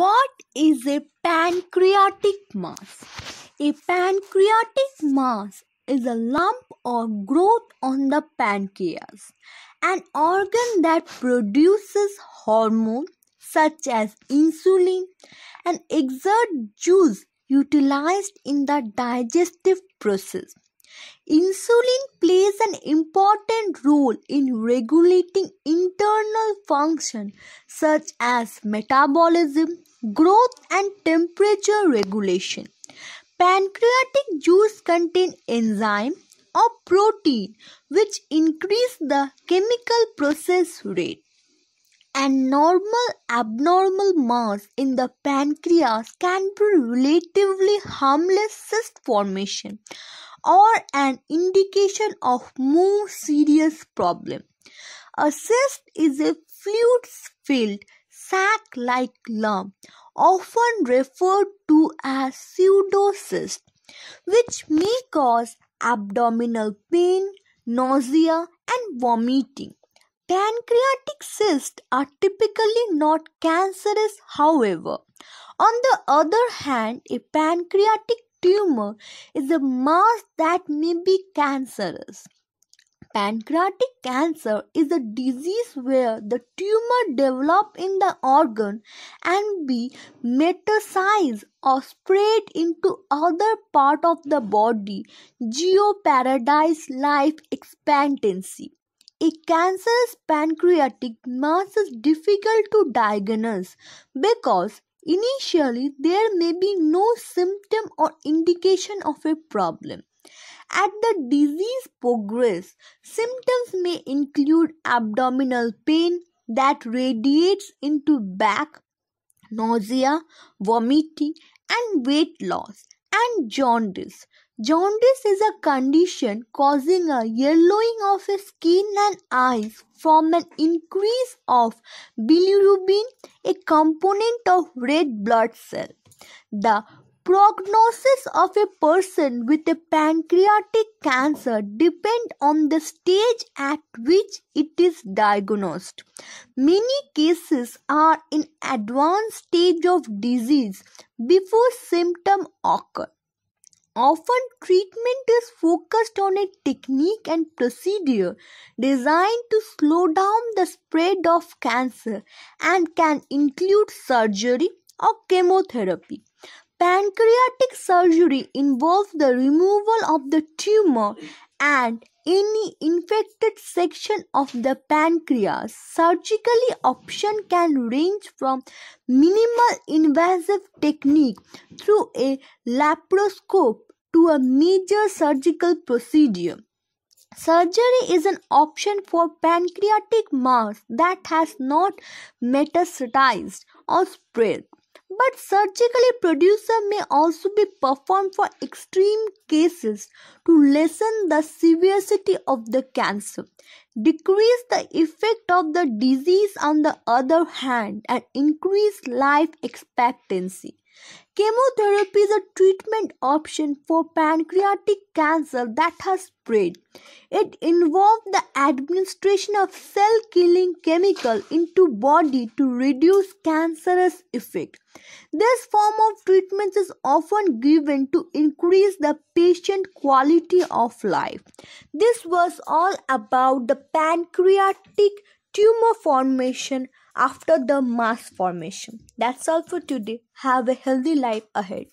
What is a pancreatic mass? A pancreatic mass is a lump or growth on the pancreas, an organ that produces hormone such as insulin and exert juice utilized in the digestive process. Insulin plays an role in regulating internal functions such as metabolism, growth, and temperature regulation. Pancreatic juice contain enzyme or protein which increase the chemical process rate and normal abnormal mass in the pancreas can be relatively harmless cyst formation or an indication of more serious problem. A cyst is a fluid-filled sac-like lump often referred to as pseudocyst which may cause abdominal pain, nausea and vomiting. Pancreatic cysts are typically not cancerous however. On the other hand, a pancreatic tumor is a mass that may be cancerous. Pancreatic cancer is a disease where the tumor develop in the organ and be metastasized or spread into other part of the body. Geoparadise life expectancy. A cancerous pancreatic mass is difficult to diagnose because Initially, there may be no symptom or indication of a problem. At the disease progress, symptoms may include abdominal pain that radiates into back, nausea, vomiting, and weight loss, and jaundice. Jaundice is a condition causing a yellowing of the skin and eyes from an increase of bilirubin, a component of red blood cell. The prognosis of a person with a pancreatic cancer depend on the stage at which it is diagnosed. Many cases are in advanced stage of disease before symptom occur. Often, treatment is focused on a technique and procedure designed to slow down the spread of cancer and can include surgery or chemotherapy. Pancreatic surgery involves the removal of the tumor and any infected section of the pancreas. Surgically option can range from minimal invasive technique through a laparoscope to a major surgical procedure. Surgery is an option for pancreatic mass that has not metastasized or spread. But surgically producer may also be performed for extreme cases to lessen the severity of the cancer, decrease the effect of the disease on the other hand, and increase life expectancy. Chemotherapy is a treatment option for pancreatic cancer that has spread. It involves the administration of cell-killing chemical into body to reduce cancerous effect. This form of treatment is often given to increase the patient quality of life. This was all about the pancreatic tumor formation after the mass formation. That's all for today. Have a healthy life ahead.